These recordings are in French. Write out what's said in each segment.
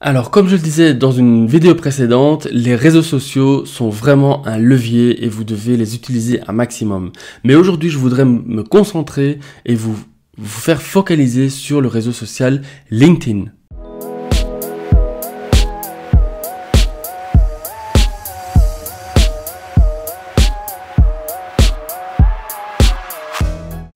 Alors comme je le disais dans une vidéo précédente, les réseaux sociaux sont vraiment un levier et vous devez les utiliser un maximum. Mais aujourd'hui je voudrais me concentrer et vous, vous faire focaliser sur le réseau social LinkedIn.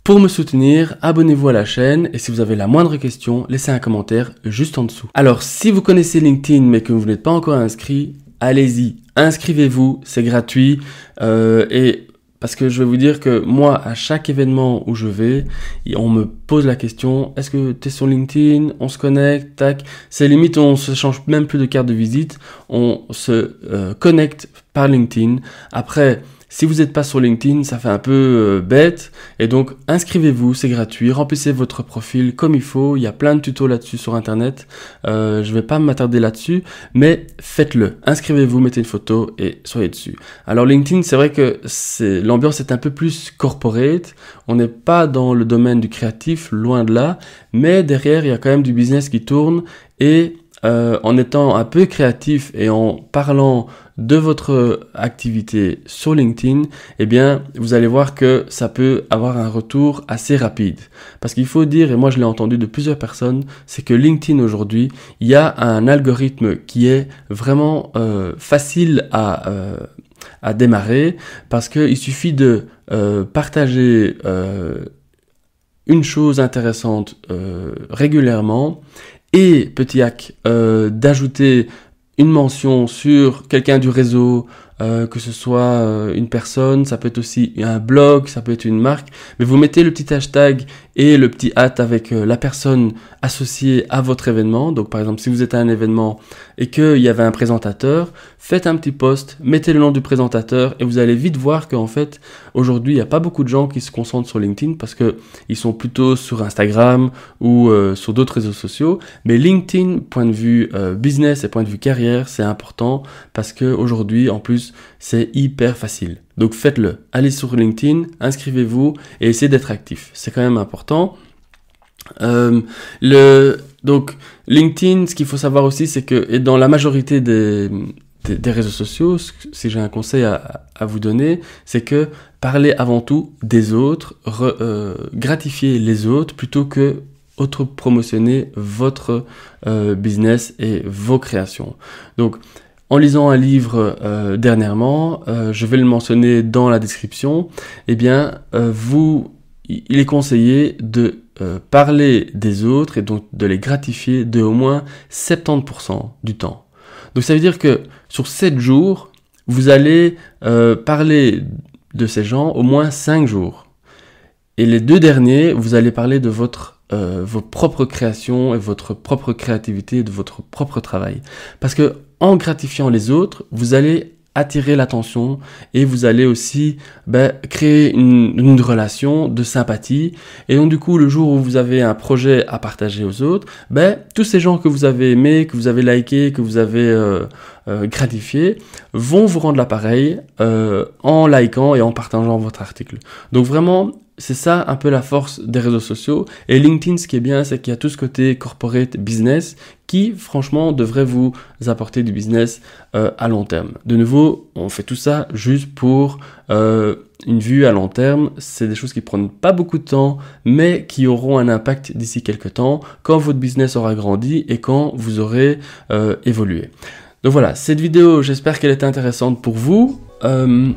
Pour me soutenir, abonnez-vous à la chaîne et si vous avez la moindre question, laissez un commentaire juste en dessous. Alors si vous connaissez LinkedIn mais que vous n'êtes pas encore inscrit, allez-y, inscrivez-vous, c'est gratuit euh, et parce que je vais vous dire que moi, à chaque événement où je vais, on me pose la question, est-ce que tu es sur LinkedIn On se connecte, tac. C'est limite, on se change même plus de carte de visite. On se euh, connecte par LinkedIn. Après, si vous n'êtes pas sur LinkedIn, ça fait un peu euh, bête. Et donc, inscrivez-vous, c'est gratuit. Remplissez votre profil comme il faut. Il y a plein de tutos là-dessus sur Internet. Euh, je ne vais pas m'attarder là-dessus, mais faites-le. Inscrivez-vous, mettez une photo et soyez dessus. Alors, LinkedIn, c'est vrai que l'ambiance est un peu plus corporate. On n'est pas dans le domaine du créatif, loin de là. Mais derrière, il y a quand même du business qui tourne et euh, en étant un peu créatif et en parlant de votre activité sur LinkedIn, eh bien, vous allez voir que ça peut avoir un retour assez rapide. Parce qu'il faut dire, et moi je l'ai entendu de plusieurs personnes, c'est que LinkedIn aujourd'hui, il y a un algorithme qui est vraiment euh, facile à, euh, à démarrer parce qu'il suffit de partager une chose intéressante régulièrement et petit hack euh, d'ajouter une mention sur quelqu'un du réseau, euh, que ce soit euh, une personne, ça peut être aussi un blog, ça peut être une marque, mais vous mettez le petit hashtag et le petit hat avec euh, la personne associée à votre événement. Donc par exemple, si vous êtes à un événement et qu'il y avait un présentateur, faites un petit post, mettez le nom du présentateur et vous allez vite voir qu'en fait, aujourd'hui, il n'y a pas beaucoup de gens qui se concentrent sur LinkedIn parce que sont plutôt sur Instagram ou sur d'autres réseaux sociaux. Mais LinkedIn, point de vue business et point de vue carrière, c'est important parce qu'aujourd'hui, en plus, c'est hyper facile. Donc faites-le. Allez sur LinkedIn, inscrivez-vous et essayez d'être actif. C'est quand même important. Euh, donc LinkedIn, ce qu'il faut savoir aussi, c'est que et dans la majorité des, réseaux sociaux, si j'ai un conseil à, vous donner, c'est que parlez avant tout des autres, euh, gratifiez les autres plutôt que autre promotionner votre euh, business et vos créations. Donc en lisant un livre euh, dernièrement, euh, je vais le mentionner dans la description, eh bien, euh, vous, il est conseillé de parler des autres et donc de les gratifier de au moins 70% du temps. Donc ça veut dire que sur 7 jours, vous allez parler de ces gens au moins 5 jours. Et les deux derniers, vous allez parler de votre vos propres créations et votre propre créativité et de votre propre travail. Parce que en gratifiant les autres, vous allez attirer l'attention et vous allez aussi ben, créer une, relation de sympathie et donc du coup le jour où vous avez un projet à partager aux autres ben tous ces gens que vous avez aimés, que vous avez likés, que vous avez euh, euh, gratifiés vont vous rendre l'appareil euh, en likant et en partageant votre article. Donc vraiment, c'est ça un peu la force des réseaux sociaux. Et LinkedIn, ce qui est bien, c'est qu'il y a tout ce côté corporate business qui, franchement, devrait vous apporter du business euh, à long terme. De nouveau, on fait tout ça juste pour une vue à long terme. C'est des choses qui prennent pas beaucoup de temps, mais qui auront un impact d'ici quelques temps, quand votre business aura grandi et quand vous aurez évolué. Donc voilà, cette vidéo, j'espère qu'elle est intéressante pour vous. Euh,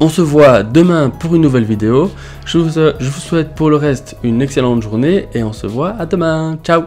on se voit demain pour une nouvelle vidéo. Euh, je vous souhaite pour le reste une excellente journée et on se voit à demain. Ciao